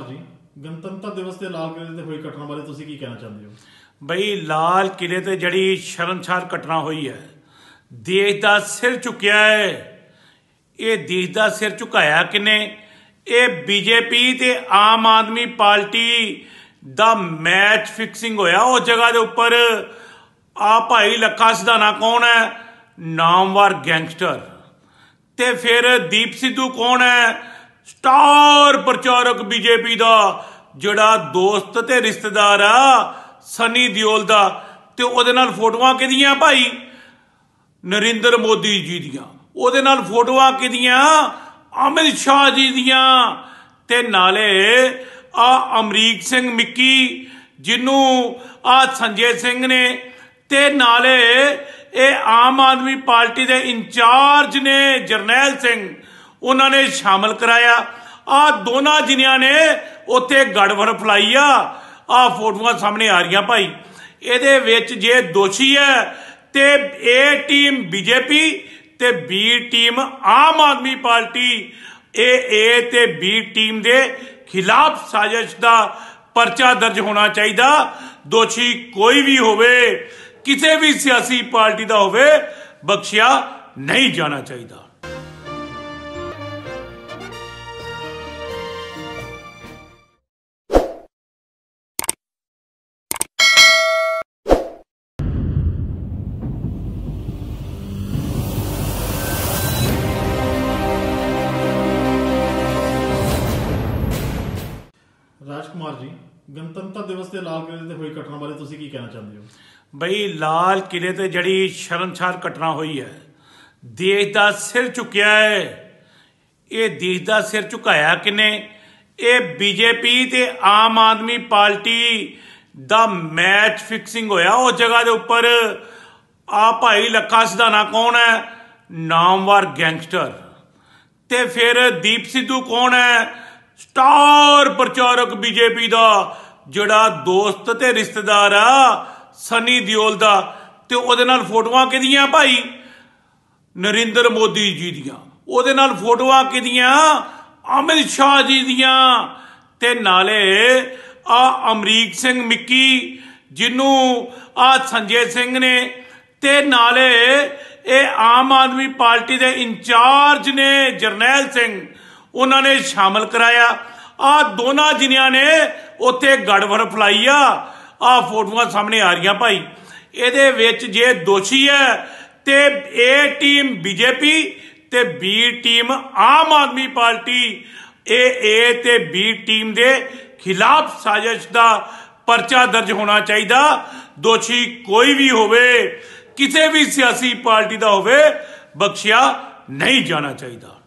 ਕੁਮਾਰ ਜੀ ਗਣਤੰਤਰ ਦਿਵਸ ਤੇ ਲਾਲ ਕਿਲੇ ਤੇ ਹੋਈ ਘਟਨਾ ਬਾਰੇ ਤੁਸੀਂ ਕੀ ਕਹਿਣਾ ਚਾਹੁੰਦੇ ਹੋ ਬਈ ਲਾਲ ਕਿਲੇ ਤੇ ਜਿਹੜੀ ਸ਼ਰਮਸਾਰ ਘਟਨਾ ਹੋਈ ਹੈ ਦੇਸ਼ ਦਾ ਸਿਰ ਝੁਕਿਆ ਹੈ ਇਹ ਦੇਸ਼ ਦਾ ਸਿਰ ਝੁਕਾਇਆ ਕਿਨੇ ਇਹ ਬੀਜੇਪੀ ਤੇ ਆਮ ਆਦਮੀ ਪਾਰਟੀ ਦਾ ਮੈਚ ਫਿਕਸਿੰਗ ਹੋਇਆ ਉਹ ਜਗ੍ਹਾ ਦੇ ਉੱਪਰ ਆ ਭਾਈ ਲੱਖਾ ਸਿਧਾਣਾ ਕੌਣ ਹੈ ਨਾਮਵਰ ਗੈਂਗਸਟਰ ਤੇ ਫਿਰ ਦੀਪ ਸਿੱਧੂ ਕੌਣ ਹੈ ਸਟਾਰ ਪ੍ਰਚਾਰਕ ਬੀਜੇਪੀ ਦਾ ਜਿਹੜਾ ਦੋਸਤ ਤੇ ਰਿਸ਼ਤੇਦਾਰ ਆ ਸਨੀ ਦਿਓਲ ਦਾ ਤੇ ਉਹਦੇ ਨਾਲ ਫੋਟੋਆਂ ਕਿਦੀਆਂ ਭਾਈ ਨਰਿੰਦਰ ਮੋਦੀ ਜੀ ਦੀਆਂ ਉਹਦੇ ਨਾਲ ਫੋਟੋਆਂ ਕਿਦੀਆਂ ਅਮਿਤ ਸ਼ਾਹ ਜੀ ਦੀਆਂ ਤੇ ਨਾਲੇ ਆ ਅਮਰੀਕ ਸਿੰਘ ਮਿੱਕੀ ਜਿਹਨੂੰ ਆ ਸੰਜੇ ਸਿੰਘ ਨੇ ਤੇ ਨਾਲੇ ਇਹ ਆਮ ਆਦਮੀ ਪਾਰਟੀ ਦੇ ਇੰਚਾਰਜ ਨੇ ਜਰਨੈਲ ਸਿੰਘ ਉਹਨਾਂ ਨੇ ਸ਼ਾਮਲ ਕਰਾਇਆ ਆ ਦੋਨਾਂ ਜਿਨਿਆਂ ਨੇ ਉੱਥੇ ਗੜਵਰ ਫਲਾਈ ਆ ਆ ਫੋਟੋਆਂ ਸਾਹਮਣੇ ਆ ਰਹੀਆਂ ਭਾਈ ਇਹਦੇ ਵਿੱਚ ਜੇ ਦੋਸ਼ੀ ਹੈ ਤੇ ਏ ਟੀਮ ਬੀਜੇਪੀ ਤੇ B team Aam Aadmi party ਇਹ ਏ ਤੇ ਬੀ ਟੀਮ ਦੇ ਖਿਲਾਫ ਸਾਜ਼ਿਸ਼ ਦਾ ਪਰਚਾ ਦਰਜ ਹੋਣਾ ਚਾਹੀਦਾ ਦੋਸ਼ੀ ਕੋਈ ਵੀ ਹੋਵੇ ਕਿਸੇ ਵੀ ਸਿਆਸੀ ਪਾਰਟੀ ਦਾ ਹੋਵੇ ਬਖਸ਼ਿਆ ਨਹੀਂ ਜਾਣਾ ਚਾਹੀਦਾ ਕੁਮਾਰ ਜੀ ਗਣਤੰਤਰ ਦਿਵਸ ਤੇ ਲਾਲ ਕਿਲੇ ਤੇ ਹੋਈ ਘਟਨਾ ਬਾਰੇ ਤੁਸੀਂ ਕੀ ਕਹਿਣਾ ਚਾਹੁੰਦੇ ਹੋ ਬਈ ਲਾਲ ਕਿਲੇ ਤੇ ਜਿਹੜੀ ਸ਼ਰਮਸਾਰ ਘਟਨਾ ਹੋਈ ਹੈ ਦੇਸ਼ ਦਾ ਸਿਰ ਝੁਕਿਆ ਹੈ ਇਹ ਦੇਸ਼ ਦਾ ਸਿਰ ਝੁਕਾਇਆ ਕਿਨੇ ਇਹ ਬੀਜੇਪੀ ਤੇ ਆਮ ਆਦਮੀ ਪਾਰਟੀ ਦਾ ਮੈਚ ਫਿਕਸਿੰਗ ਹੋਇਆ ਉਹ ਜਗ੍ਹਾ ਦੇ ਉੱਪਰ ਆ ਭਾਈ ਲੱਖਾ ਸਿਧਾਣਾ ਕੌਣ ਹੈ ਨਾਮਵਰ ਗੈਂਗਸਟਰ ਤੇ ਫਿਰ ਦੀਪ ਸਿੱਧੂ ਕੌਣ ਹੈ ਸਟਾਰ ਪ੍ਰਚਾਰਕ ਬੀਜੇਪੀ ਦਾ ਜਿਹੜਾ ਦੋਸਤ ਤੇ ਰਿਸ਼ਤੇਦਾਰ ਆ ਸਨੀ ਦਿਓਲ ਦਾ ਤੇ ਉਹਦੇ ਨਾਲ ਫੋਟੋਆਂ ਕਿਦੀਆਂ ਭਾਈ ਨਰਿੰਦਰ ਮੋਦੀ ਜੀ ਦੀਆਂ ਉਹਦੇ ਨਾਲ ਫੋਟੋਆਂ ਕਿਦੀਆਂ ਅਮਿਤ ਸ਼ਾਹ ਜੀ ਦੀਆਂ ਤੇ ਨਾਲੇ ਆ ਅਮਰੀਕ ਸਿੰਘ ਮਿੱਕੀ ਜਿਹਨੂੰ ਆ ਸੰਜੇ ਸਿੰਘ ਨੇ ਤੇ ਨਾਲੇ ਇਹ ਆਮ ਆਦਮੀ ਪਾਰਟੀ ਦੇ ਇੰਚਾਰਜ ਨੇ ਜਰਨੈਲ ਸਿੰਘ ਉਹਨਾਂ ਨੇ ਸ਼ਾਮਲ ਕਰਾਇਆ ਆ ਦੋਨਾਂ ਜਿਨ੍ਹਾਂ ਨੇ ਉੱਥੇ ਗੜਵੜ ਫਲਾਈ ਆ ਆ ਫੋਟੋਆਂ ਸਾਹਮਣੇ ਆ ਰਹੀਆਂ ਭਾਈ ਇਹਦੇ ਵਿੱਚ ਜੇ ਦੋਸ਼ੀ ਹੈ ਤੇ ਏ ਟੀਮ ਬੀਜੇਪੀ ਤੇ B team Aam Aadmi party ਇਹ ਏ ਤੇ ਬੀ ਟੀਮ ਦੇ ਖਿਲਾਫ ਸਾਜ਼ਿਸ਼ ਦਾ ਪਰਚਾ ਦਰਜ ਹੋਣਾ ਚਾਹੀਦਾ ਦੋਸ਼ੀ ਕੋਈ ਵੀ ਹੋਵੇ ਕਿਸੇ ਵੀ ਸਿਆਸੀ ਪਾਰਟੀ ਦਾ ਹੋਵੇ ਬਖਸ਼ਿਆ ਨਹੀਂ ਜਾਣਾ ਚਾਹੀਦਾ